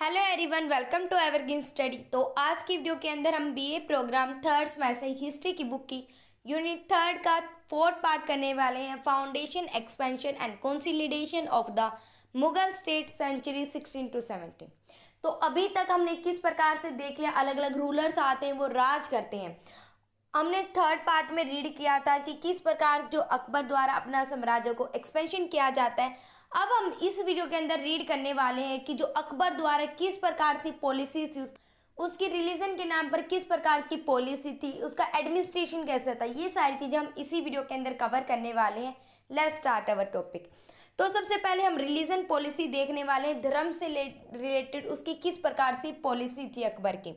Hello everyone welcome to evergreen study तो आज की वीडियो के अंदर हम BA program third semester history की बुक की यूनिट थर्ड का फोर्थ पार्ट करने वाले हैं foundation expansion and consolidation of the Mughal state century sixteen to seventeen तो अभी तक हमने किस प्रकार से देख लिया अलग अलग रूलर्स आते हैं वो राज करते हैं हमने थर्ड पार्ट में रीड किया था कि किस प्रकार जो अकबर द्वारा अपना साम्राज्य को एक्सपेंशन किया जाता है अब हम इस वीडियो के अंदर रीड करने वाले हैं कि जो अकबर द्वारा किस प्रकार से पॉलिसी थी उसकी रिलीजन के नाम पर किस प्रकार की पॉलिसी थी उसका एडमिनिस्ट्रेशन कैसा था ये सारी चीज़ें हम इसी वीडियो के अंदर कवर करने वाले हैं लेट स्टार्ट अवर टॉपिक तो सबसे पहले हम रिलीजन पॉलिसी देखने वाले हैं धर्म से रिलेटेड उसकी किस प्रकार से पॉलिसी थी अकबर की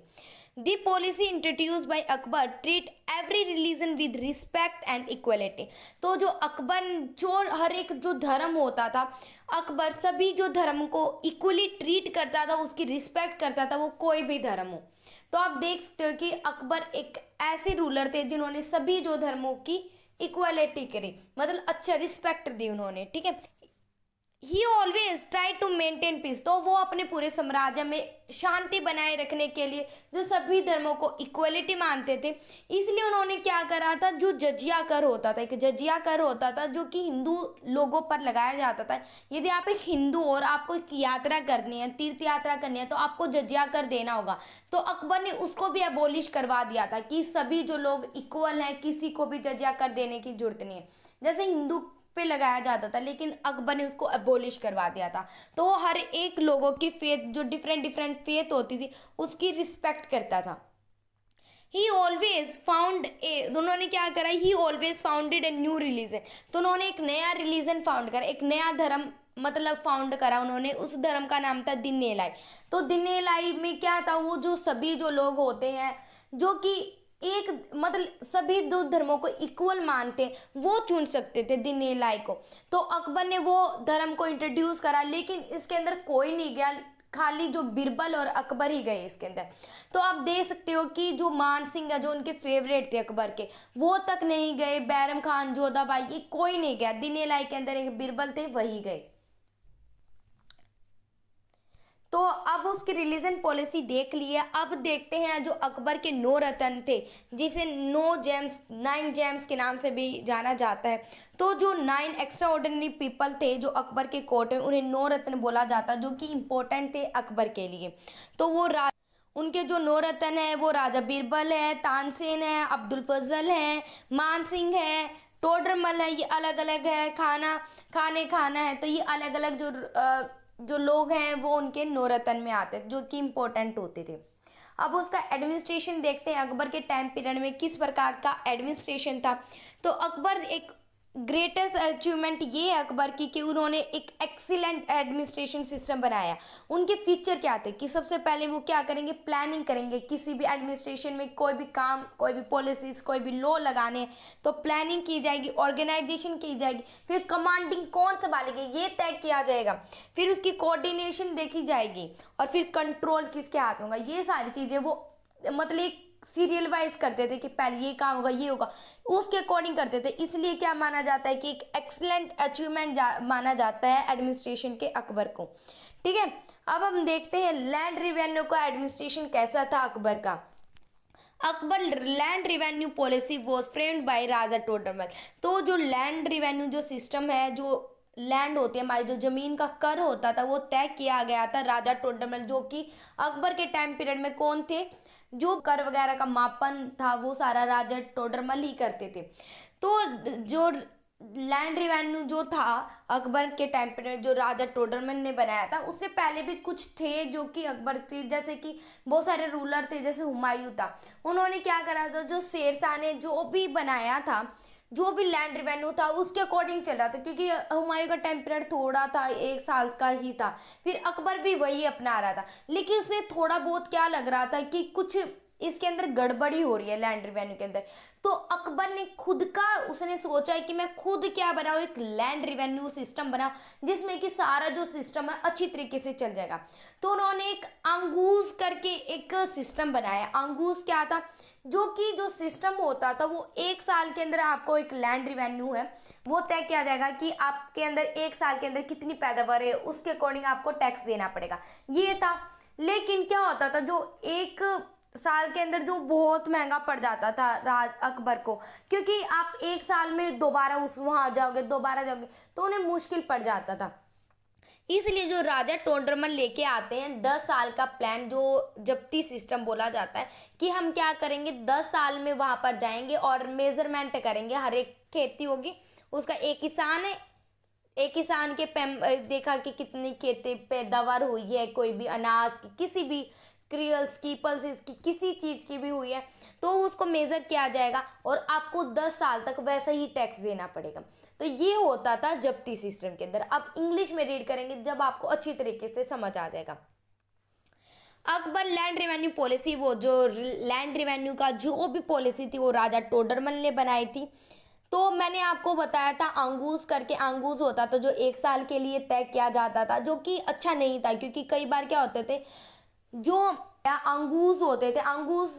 The policy introduced by Akbar treat every religion with respect and equality. तो जो अकबर जो हर एक जो धर्म होता था अकबर सभी जो धर्म को इक्वली ट्रीट करता था उसकी रिस्पेक्ट करता था वो कोई भी धर्म हो तो आप देख सकते हो कि अकबर एक ऐसे रूलर थे जिन्होंने सभी जो धर्मों की इक्वालिटी करी मतलब अच्छा रिस्पेक्ट दी उन्होंने ठीक है he always try to maintain peace तो वो अपने पूरे साम्राज्य में शांति बनाए रखने के लिए जो सभी धर्मों को इक्वलिटी मानते थे इसलिए उन्होंने क्या करा था जो जजिया कर होता था एक जजिया कर होता था जो कि हिंदू लोगों पर लगाया जाता था यदि आप एक हिंदू और आपको एक यात्रा करनी है तीर्थ यात्रा करनी है तो आपको जजिया कर देना होगा तो अकबर ने उसको भी अबोलिश करवा दिया था कि सभी जो लोग इक्वल हैं किसी को भी जजिया कर देने की जरूरत नहीं है जैसे हिंदू पे लगाया जाता था लेकिन अकबर ने उसको अबोलिश करवा दिया था तो वो हर एक लोगों की फेथ जो डिफरेंट डिफरेंट फेथ होती थी उसकी रिस्पेक्ट करता था ही ऑलवेज फाउंड ए उन्होंने क्या करा he always founded a new religion तो उन्होंने एक नया रिलीजन फाउंड करा एक नया धर्म मतलब फाउंड करा उन्होंने उस धर्म का नाम था दिनेलाई तो दिनेलाई में क्या था वो जो सभी जो लोग होते हैं जो कि एक मतलब सभी दो धर्मों को इक्वल मानते वो चुन सकते थे दिन लाई को तो अकबर ने वो धर्म को इंट्रोड्यूस करा लेकिन इसके अंदर कोई नहीं गया खाली जो बिरबल और अकबर ही गए इसके अंदर तो आप देख सकते हो कि जो मान सिंह है जो उनके फेवरेट थे अकबर के वो तक नहीं गए बैरम खान जोधाबाई ये कोई नहीं गया दिन लाई के अंदर एक बिरबल थे वही गए तो अब उसकी रिलीजन पॉलिसी देख ली है अब देखते हैं जो अकबर के नौ रतन थे जिसे नो जेम्स नाइन जेम्स के नाम से भी जाना जाता है तो जो नाइन एक्स्ट्रा ऑर्डिनरी पीपल थे जो अकबर के कोर्ट में उन्हें नौ रत्न बोला जाता जो कि इम्पोर्टेंट थे अकबर के लिए तो वो राज उनके जो नौ रतन है वो राजा बीरबल है तानसेन है अब्दुल फजल हैं मान सिंह है टोडरमल है ये अलग अलग है खाना खाने खाना है तो ये अलग अलग जो आ, जो लोग हैं वो उनके नौरतन में आते जो कि इम्पोर्टेंट होते थे अब उसका एडमिनिस्ट्रेशन देखते हैं अकबर के टाइम पीरियड में किस प्रकार का एडमिनिस्ट्रेशन था तो अकबर एक ग्रेटेस्ट अचीवमेंट ये है अकबर की कि उन्होंने एक एक्सीलेंट एडमिनिस्ट्रेशन सिस्टम बनाया उनके फीचर क्या थे कि सबसे पहले वो क्या करेंगे प्लानिंग करेंगे किसी भी एडमिनिस्ट्रेशन में कोई भी काम कोई भी पॉलिसीज कोई भी लॉ लगाने तो प्लानिंग की जाएगी ऑर्गेनाइजेशन की जाएगी फिर कमांडिंग कौन संभालेगी ये तय किया जाएगा फिर उसकी कोऑर्डिनेशन देखी जाएगी और फिर कंट्रोल किसके हाथ होगा ये सारी चीज़ें वो मतलब सीरियल वाइज करते थे कि पहले ये काम होगा ये होगा उसके अकॉर्डिंग करते थे इसलिए क्या माना जाता है कि एक एक्सलेंट अचीवमेंट जा, माना जाता है एडमिनिस्ट्रेशन के अकबर को ठीक है अब हम देखते हैं लैंड रिवेन्यू का एडमिनिस्ट्रेशन कैसा था अकबर का Akbar land revenue policy was framed by Raja Todarmal तो जो लैंड रिवेन्यू जो सिस्टम है जो लैंड होती है जो ज़मीन का कर होता था वो तय किया गया था राजा टोडरमल जो कि अकबर के टाइम पीरियड में कौन थे जो कर वगैरह का मापन था वो सारा राजा टोडरमल ही करते थे तो जो लैंड रिवेन्यू जो था अकबर के टाइम पर जो राजा टोडरमल ने बनाया था उससे पहले भी कुछ थे जो कि अकबर थे जैसे कि बहुत सारे रूलर थे जैसे हुमायूं था उन्होंने क्या करा था जो शेरशाह ने जो भी बनाया था जो भी लैंड रिवेन्यू था उसके अकॉर्डिंग चल रहा था क्योंकि हुमायूं का टेम्परेट थोड़ा था एक साल का ही था फिर अकबर भी वही अपना रहा था लेकिन उसने थोड़ा बहुत क्या लग रहा था कि कुछ इसके अंदर गड़बड़ी हो रही है लैंड रिवेन्यू के अंदर तो अकबर ने खुद का उसने सोचा है कि मैं खुद क्या बनाऊँ एक लैंड रिवेन्यू सिस्टम बना जिसमें कि सारा जो सिस्टम है अच्छी तरीके से चल जाएगा तो उन्होंने एक अंगूज करके एक सिस्टम बनाया अंगूज क्या था जो कि जो सिस्टम होता था वो एक साल के अंदर आपको एक लैंड रिवेन्यू है वो तय किया जाएगा कि आपके अंदर एक साल के अंदर कितनी पैदावार है उसके अकॉर्डिंग आपको टैक्स देना पड़ेगा ये था लेकिन क्या होता था जो एक साल के अंदर जो बहुत महंगा पड़ जाता था राज अकबर को क्योंकि आप एक साल में दोबारा उस वहाँ जाओगे दोबारा जाओगे तो उन्हें मुश्किल पड़ जाता था इसलिए जो राजा टोंडरमन लेके आते हैं दस साल का प्लान जो जब्ती सिस्टम बोला जाता है कि हम क्या करेंगे दस साल में वहाँ पर जाएंगे और मेजरमेंट करेंगे हर एक खेती होगी उसका एक किसान है एक किसान के पैम देखा कि कितनी खेती पैदावार हुई है कोई भी अनाज की किसी भी क्रियल्स की पल्स की किसी चीज़ की भी हुई है तो उसको मेज़र किया जाएगा और आपको दस साल तक वैसा ही टैक्स देना पड़ेगा तो ये होता था जब्ती सिस्टम के अंदर अब इंग्लिश में रीड करेंगे जब आपको अच्छी तरीके से समझ आ जाएगा अकबर लैंड रेवेन्यू पॉलिसी वो जो लैंड रेवेन्यू का जो भी पॉलिसी थी वो राजा टोडरमल ने बनाई थी तो मैंने आपको बताया था आंगूस करके आंगूस होता था जो एक साल के लिए तय किया जाता था जो कि अच्छा नहीं था क्योंकि कई बार क्या होते थे जो या अंगूज होते थे अंगूज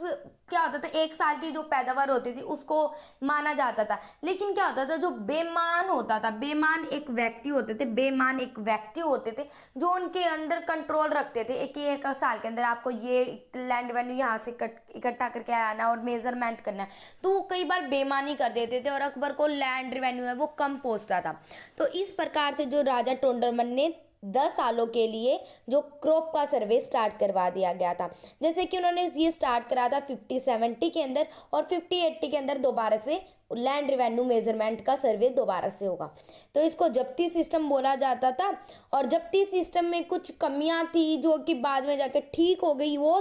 क्या होता था एक साल की जो पैदावार होती थी उसको माना जाता था लेकिन क्या होता था जो बेमान होता था बेमान एक व्यक्ति होते थे बेमान एक व्यक्ति होते थे जो उनके अंदर कंट्रोल रखते थे एक एक साल के अंदर आपको ये लैंड वैल्यू यहाँ से इकट्ठा करके आना और मेजरमेंट करना है तो वो कई बार बेमानी कर देते थे और अकबर को लैंड रेवेन्यू है वो कम पहुँचता था तो इस प्रकार से जो राजा टोंडरमन ने दस सालों के लिए जो क्रॉप का सर्वे स्टार्ट करवा दिया गया था जैसे कि उन्होंने ये स्टार्ट करा था फिफ्टी सेवेंटी के अंदर और फिफ्टी एट्टी के अंदर दोबारा से लैंड रिवेन्यू मेजरमेंट का सर्वे दोबारा से होगा तो इसको जब्ती सिस्टम बोला जाता था और जब्ती सिस्टम में कुछ कमियां थी जो कि बाद में जाकर ठीक हो गई वो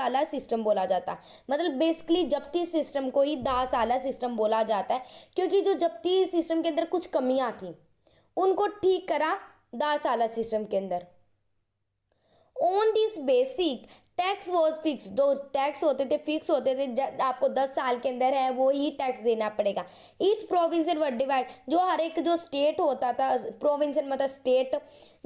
आला सिस्टम बोला जाता मतलब बेसिकली जब्ती सिस्टम को ही आला सिस्टम बोला जाता है क्योंकि जो जब्ती सिस्टम के अंदर कुछ कमियाँ थी उनको ठीक करा दासाला सिस्टम के अंदर on this basic tax was fix जो टैक्स होते थे फिक्स होते थे जब आपको दस साल के अंदर है वो ही टैक्स देना पड़ेगा ईच प्रोविंस वर डिवाइड जो हर एक जो स्टेट होता था प्रोविंस मतलब स्टेट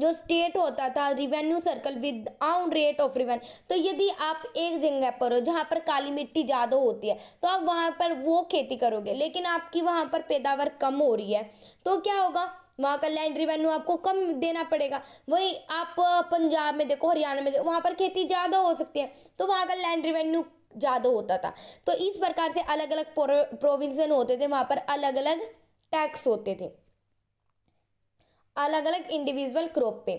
जो स्टेट होता था revenue circle with own rate of revenue तो यदि आप एक जगह पर हो जहाँ पर काली मिट्टी ज़्यादा होती है तो आप वहाँ पर वो खेती करोगे लेकिन आपकी वहाँ पर पैदावार कम हो रही है तो क्या होगा वहाँ का लैंड रिवेन्यू आपको कम देना पड़ेगा वही आप पंजाब में देखो हरियाणा में देखो वहाँ पर खेती ज़्यादा हो सकती है तो वहाँ का लैंड रिवेन्यू ज़्यादा होता था तो इस प्रकार से अलग अलग प्रोविंसन होते थे वहाँ पर अलग अलग टैक्स होते थे अलग अलग इंडिविजुअल क्रॉप पे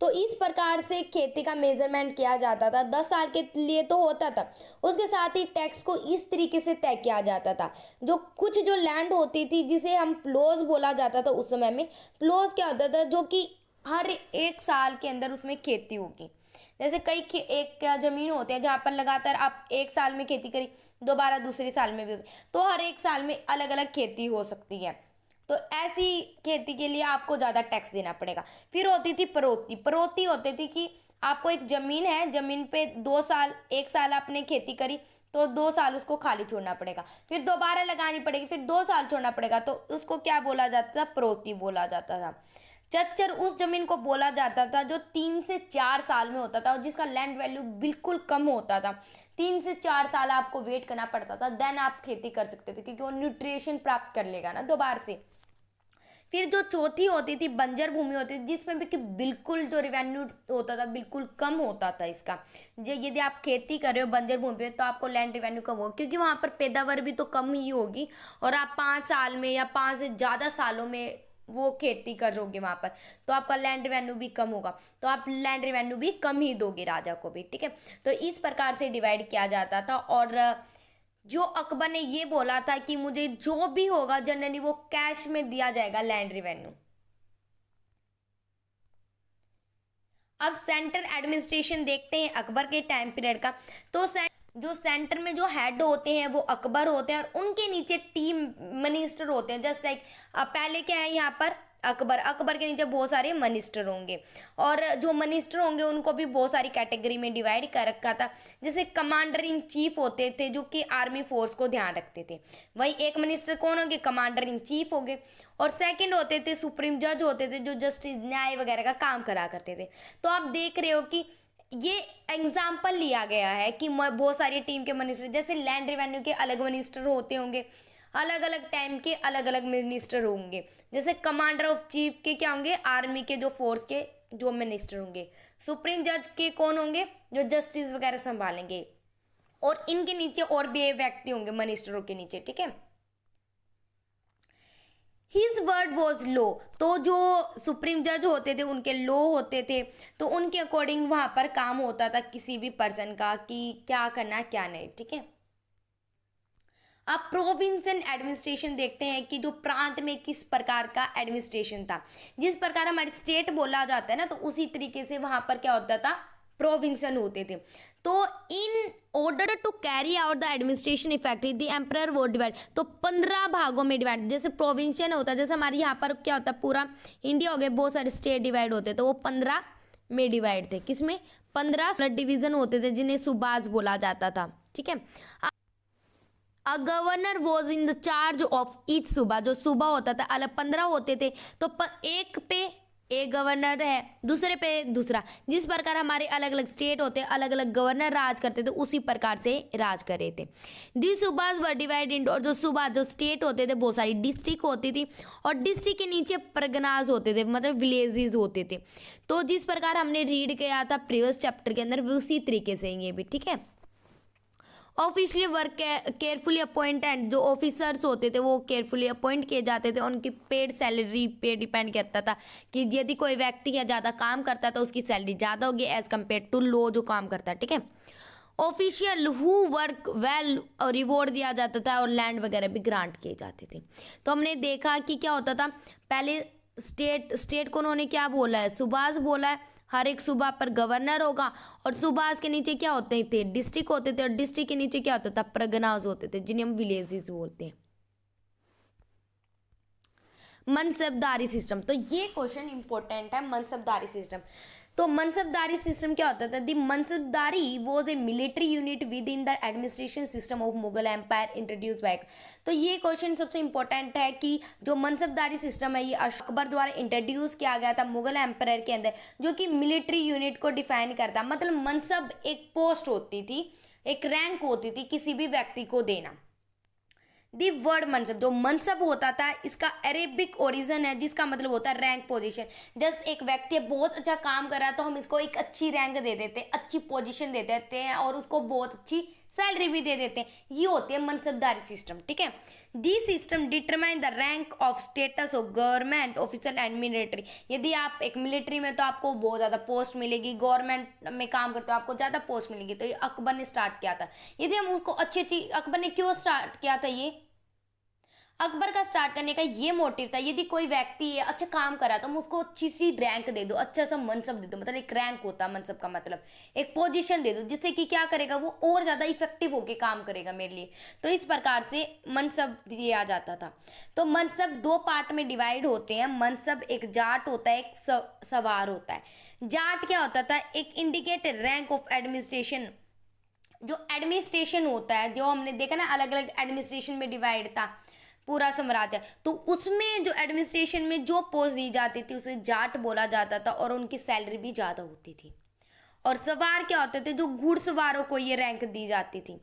तो इस प्रकार से खेती का मेजरमेंट किया जाता था दस साल के लिए तो होता था उसके साथ ही टैक्स को इस तरीके से तय किया जाता था जो कुछ जो लैंड होती थी जिसे हम प्लोज बोला जाता था उस समय में प्लोज क्या होता था जो कि हर एक साल के अंदर उसमें खेती होगी जैसे कई एक ज़मीन होते हैं जहाँ पर लगातार आप एक साल में खेती करें दोबारा दूसरे साल में भी तो हर एक साल में अलग अलग खेती हो सकती है तो ऐसी खेती के लिए आपको ज़्यादा टैक्स देना पड़ेगा फिर होती थी परोती परोती होती थी कि आपको एक ज़मीन है ज़मीन पे दो साल एक साल आपने खेती करी तो दो साल उसको खाली छोड़ना पड़ेगा फिर दोबारा लगानी पड़ेगी फिर दो साल छोड़ना पड़ेगा तो उसको क्या बोला जाता था परोती बोला जाता था चच्चर उस जमीन को बोला जाता था जो तीन से चार साल में होता था और जिसका लैंड वैल्यू बिल्कुल कम होता था तीन से चार साल आपको वेट करना पड़ता था देन आप खेती कर सकते थे क्योंकि वो न्यूट्रिशन प्राप्त कर लेगा ना दोबारा से फिर जो चौथी होती थी बंजर भूमि होती थी जिसमें भी कि बिल्कुल जो रिवेन्यू होता था बिल्कुल कम होता था इसका जो यदि आप खेती कर रहे हो बंजर भूमि पे तो आपको लैंड रिवेन्यू कम होगा क्योंकि वहाँ पर पैदावार भी तो कम ही होगी और आप पाँच साल में या पाँच से ज़्यादा सालों में वो खेती करोगे वहाँ पर तो आपका लैंड रिवेन्यू भी कम होगा तो आप लैंड रिवेन्यू भी कम ही दोगे राजा को भी ठीक है तो इस प्रकार से डिवाइड किया जाता था और जो अकबर ने ये बोला था कि मुझे जो भी होगा जनरली वो कैश में दिया जाएगा लैंड रिवेन्यू अब सेंटर एडमिनिस्ट्रेशन देखते हैं अकबर के टाइम पीरियड का तो जो सेंटर में जो हेड होते हैं वो अकबर होते हैं और उनके नीचे टीम मिनिस्टर होते हैं जस्ट लाइक पहले क्या है यहाँ पर अकबर अकबर के नीचे बहुत सारे मनिस्टर होंगे और जो मनिस्टर होंगे उनको भी बहुत सारी कैटेगरी में डिवाइड कर रखा था जैसे कमांडर इन चीफ होते थे जो कि आर्मी फोर्स को ध्यान रखते थे वही एक मिनिस्टर कौन होंगे कमांडर इन चीफ हो गए और सेकंड होते थे सुप्रीम जज होते थे जो जस्टिस न्याय वगैरह का काम करा करते थे तो आप देख रहे हो कि ये एग्जाम्पल लिया गया है कि बहुत सारी टीम के मिनिस्टर जैसे लैंड रिवेन्यू के अलग मिनिस्टर होते होंगे अलग अलग टाइम के अलग अलग मिनिस्टर होंगे जैसे कमांडर ऑफ चीफ के क्या होंगे आर्मी के जो फोर्स के जो मिनिस्टर होंगे सुप्रीम जज के कौन होंगे जो जस्टिस वगैरह संभालेंगे और इनके नीचे और भी व्यक्ति होंगे मिनिस्टरों के नीचे ठीक है हिज वर्ड वॉज लो तो जो सुप्रीम जज होते थे उनके लो होते थे तो उनके अकॉर्डिंग वहाँ पर काम होता था किसी भी पर्सन का कि क्या करना क्या नहीं ठीक है अब प्रोविंस एंड एडमिनिस्ट्रेशन देखते हैं कि जो प्रांत में किस प्रकार का एडमिनिस्ट्रेशन था जिस प्रकार हमारे स्टेट बोला जाता है ना तो उसी तरीके से वहाँ पर क्या होता था प्रोविंसन होते थे तो in order to carry out the administration effectively the emperor वो डिवाइड तो पंद्रह भागों में डिवाइड जैसे प्रोविंशन होता है जैसे हमारे यहाँ पर क्या होता है पूरा इंडिया हो गया बहुत सारे स्टेट डिवाइड होते तो वो पंद्रह में डिवाइड थे किसमें पंद्रह डिवीजन होते थे जिन्हें सुबाज बोला जाता था ठीक है a governor was in the charge of each subah जो सूबा होता था अलग पंद्रह होते थे तो एक पे एक गवर्नर है दूसरे पे दूसरा जिस प्रकार हमारे अलग अलग स्टेट होते अलग अलग गवर्नर राज करते थे तो उसी प्रकार से राज कर रहे थे दी सूबाज वर डिवाइडेड और जो सूबा जो स्टेट होते थे बहुत सारी डिस्ट्रिक्ट होती थी और डिस्ट्रिक्ट के नीचे प्रगनाज होते थे मतलब विलेजेस होते थे तो जिस प्रकार हमने रीड किया था प्रीवियस चैप्टर के अंदर उसी तरीके से ये भी ठीक है ऑफिशियली वर्क केयरफुली अपॉइंटेड जो ऑफिसर्स होते थे वो केयरफुली अपॉइंट किए जाते थे उनकी पेड सैलरी पे डिपेंड करता था कि यदि कोई व्यक्ति या ज़्यादा काम करता है तो उसकी सैलरी ज़्यादा होगी एज़ कम्पेयर टू लो जो काम करता है ठीक है official who work well reward दिया जाता था और लैंड वगैरह भी ग्रांट किए जाते थे तो हमने देखा कि क्या होता था पहले स्टेट स्टेट को उन्होंने क्या बोला है सुभाष बोला है हर एक सुबह पर गवर्नर होगा और सुबह के नीचे क्या होते थे डिस्ट्रिक्ट होते थे और डिस्ट्रिक्ट के नीचे क्या होता था प्रगनाज होते थे जिन्हें हम विलेजेस बोलते हैं मनसबदारी सिस्टम तो ये क्वेश्चन इंपॉर्टेंट है मनसबदारी सिस्टम तो मनसबदारी सिस्टम क्या होता था the mansabdari was a military unit within the administration system of Mughal empire introduce back तो ये क्वेश्चन सबसे इंपॉर्टेंट है कि जो मनसबदारी सिस्टम है ये अकबर द्वारा इंट्रोड्यूस किया गया था मुगल एम्पायर के अंदर जो कि मिलिट्री यूनिट को डिफाइन करता मतलब मनसब एक पोस्ट होती थी एक रैंक होती थी किसी भी व्यक्ति को देना दी वर्ड मनसब जो मनसब होता था इसका अरेबिक ओरिजन है जिसका मतलब होता है रैंक पोजीशन जस्ट एक व्यक्ति बहुत अच्छा काम कर रहा है तो हम इसको एक अच्छी रैंक दे देते अच्छी पोजीशन दे देते हैं और उसको बहुत अच्छी सैलरी भी दे देते हैं ये होते हैं मनसबदारी सिस्टम ठीक है the system determine the rank of status of government officer and military यदि आप एक मिलिट्री में तो आपको बहुत ज़्यादा पोस्ट मिलेगी गवर्नमेंट में काम करते हो आपको ज़्यादा पोस्ट मिलेगी तो ये अकबर ने स्टार्ट किया था यदि हम उसको अच्छी अच्छी अकबर ने क्यों स्टार्ट किया था ये अकबर का स्टार्ट करने का ये मोटिव था यदि कोई व्यक्ति है अच्छा काम करा तो हम उसको अच्छी सी रैंक दे दो अच्छा सा मनसब दे दो मतलब एक रैंक होता मनसब का मतलब एक पोजीशन दे दो जिससे कि क्या करेगा वो और ज़्यादा इफेक्टिव होकर काम करेगा मेरे लिए तो इस प्रकार से मनसब दिया जाता था तो मनसब दो पार्ट में डिवाइड होते हैं मनसब एक जाट होता है एक सवार होता है जाट क्या होता था एक इंडिकेटर रैंक ऑफ एडमिनिस्ट्रेशन जो एडमिनिस्ट्रेशन होता है जो हमने देखा ना अलग अलग एडमिनिस्ट्रेशन में डिवाइड था पूरा साम्राज्य तो उसमें जो एडमिनिस्ट्रेशन में जो पोस्ट दी जाती थी उसे जाट बोला जाता था और उनकी सैलरी भी ज़्यादा होती थी और सवार क्या होते थे जो घुड़सवारों को ये रैंक दी जाती थी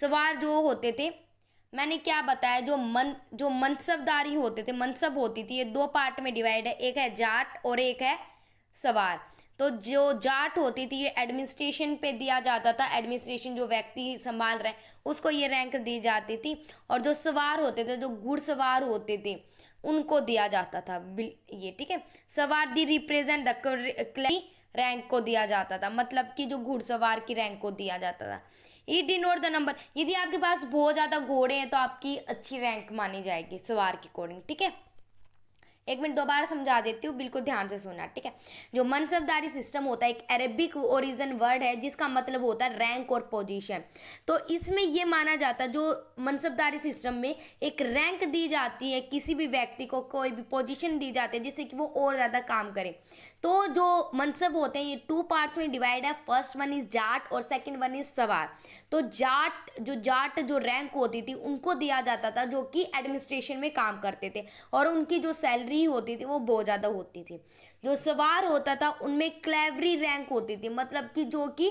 सवार जो होते थे मैंने क्या बताया जो मन जो मनसबदारी होते थे मनसब होती थी ये दो पार्ट में डिवाइड है एक है जाट और एक है सवार तो जो जाट होती थी ये एडमिनिस्ट्रेशन पे दिया जाता था एडमिनिस्ट्रेशन जो व्यक्ति संभाल रहे उसको ये रैंक दी जाती थी और जो सवार होते थे जो घुड़सवार होते थे उनको दिया जाता था ये ठीक है सवार दी रिप्रेजेंट द रैंक को दिया जाता था मतलब कि जो घुड़सवार की रैंक को दिया जाता था ये डिनोट द नंबर यदि आपके पास बहुत ज़्यादा घोड़े हैं तो आपकी अच्छी रैंक मानी जाएगी सवार के अकॉर्डिंग ठीक है एक मिनट दोबारा समझा देती हूँ बिल्कुल ध्यान से सुनना ठीक है जो मनसबदारी सिस्टम होता है एक अरेबिक ओरिजन वर्ड है जिसका मतलब होता है रैंक और पोजीशन तो इसमें यह माना जाता है जो मनसबदारी सिस्टम में एक रैंक दी जाती है किसी भी व्यक्ति को कोई भी पोजीशन दी जाती है जिससे कि वो और ज़्यादा काम करे तो जो मनसब होते हैं ये टू पार्ट्स में डिवाइड है फर्स्ट वन इज़ जाट और सेकेंड वन इज़ सवार तो जाट जो जाट जो रैंक होती थी उनको दिया जाता था जो कि एडमिनिस्ट्रेशन में काम करते थे और उनकी जो सैलरी नहीं होती थी वो बहुत ज़्यादा होती थी जो सवार होता था उनमें क्लेवरी रैंक होती थी मतलब कि जो कि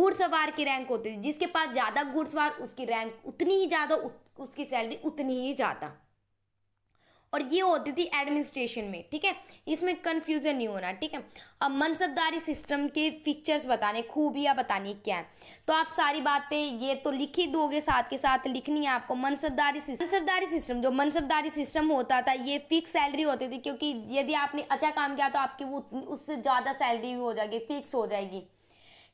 घुड़सवार की रैंक होती थी जिसके पास ज़्यादा घुड़सवार उसकी रैंक उतनी ही ज़्यादा उसकी सैलरी उतनी ही ज़्यादा और ये होती थी एडमिनिस्ट्रेशन में ठीक है इसमें कन्फ्यूज़न नहीं होना ठीक है अब मनसबदारी सिस्टम के फीचर्स बताने खूबियाँ बतानी क्या है तो आप सारी बातें ये तो लिख ही दोगे साथ के साथ लिखनी है आपको मनसबदारी सिस्टम मनसबदारी सिस्टम जो मनसबदारी सिस्टम होता था ये फिक्स सैलरी होती थी क्योंकि यदि आपने अच्छा काम किया तो आपकी वो उससे ज़्यादा सैलरी भी हो जाएगी फिक्स हो जाएगी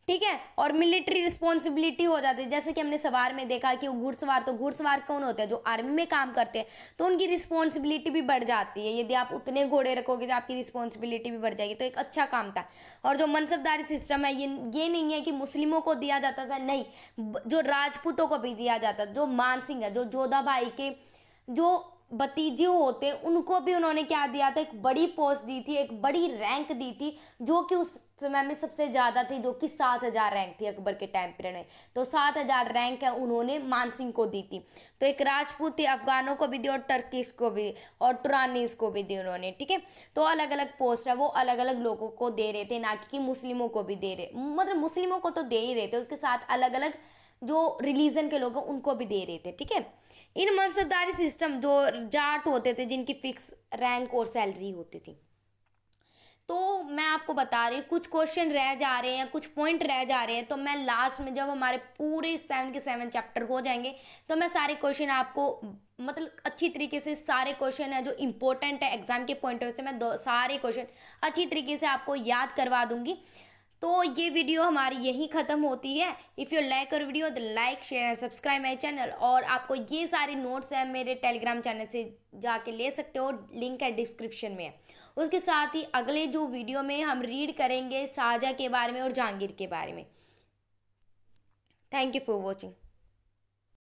ठीक है और मिलिट्री रिस्पॉन्सिबिलिटी हो जाती है जैसे कि हमने सवार में देखा कि वो घुड़सवार तो घुड़सवार कौन होते हैं जो आर्मी में काम करते हैं तो उनकी रिस्पॉन्सिबिलिटी भी बढ़ जाती है यदि आप उतने घोड़े रखोगे तो आपकी रिस्पॉन्सिबिलिटी भी बढ़ जाएगी तो एक अच्छा काम था और जो मनसबदारी सिस्टम है ये ये नहीं है कि मुस्लिमों को दिया जाता था नहीं जो राजपूतों को भी दिया जाता जो मानसिंह है जो जोधा भाई के जो भतीजे होते हैं उनको भी उन्होंने क्या दिया था एक बड़ी पोस्ट दी थी एक बड़ी रैंक दी थी जो कि उस समय में सबसे ज़्यादा थी जो कि सात हज़ार रैंक थी अकबर के टाइम पीरियड में तो सात हज़ार रैंक है उन्होंने मानसिंह को दी थी तो एक राजपूत थी अफगानों को भी दी और टर्किश को भी और टुरानीस को भी दी उन्होंने ठीक है तो अलग अलग पोस्ट है वो अलग अलग लोगों को दे रहे थे ना कि मुस्लिमों को भी दे रहे मतलब मुस्लिमों को तो दे ही रहे थे उसके साथ अलग अलग जो रिलीजन के लोग हैं उनको भी दे रहे थे ठीक है इन मनसबदारी सिस्टम जो जाट होते थे जिनकी फिक्स रैंक और सैलरी होती थी तो मैं आपको बता रही हूँ कुछ क्वेश्चन रह जा रहे हैं कुछ पॉइंट रह जा रहे हैं तो मैं लास्ट में जब हमारे पूरे सेवन के सेवन चैप्टर हो जाएंगे तो मैं सारे क्वेश्चन आपको मतलब अच्छी तरीके से सारे क्वेश्चन है जो इंपॉर्टेंट है एग्जाम के पॉइंट ऑफ से मैं दो सारे क्वेश्चन अच्छी तरीके से आपको याद करवा दूंगी तो ये वीडियो हमारी यहीं ख़त्म होती है इफ़ यू लाइक और वीडियो तो like share and subscribe my channel और आपको ये सारे नोट्स हैं मेरे टेलीग्राम चैनल से जाके ले सकते हो लिंक है डिस्क्रिप्शन में उसके साथ ही अगले जो वीडियो में हम रीड करेंगे साजा के बारे में और जहांगीर के बारे में थैंक यू फॉर वॉचिंग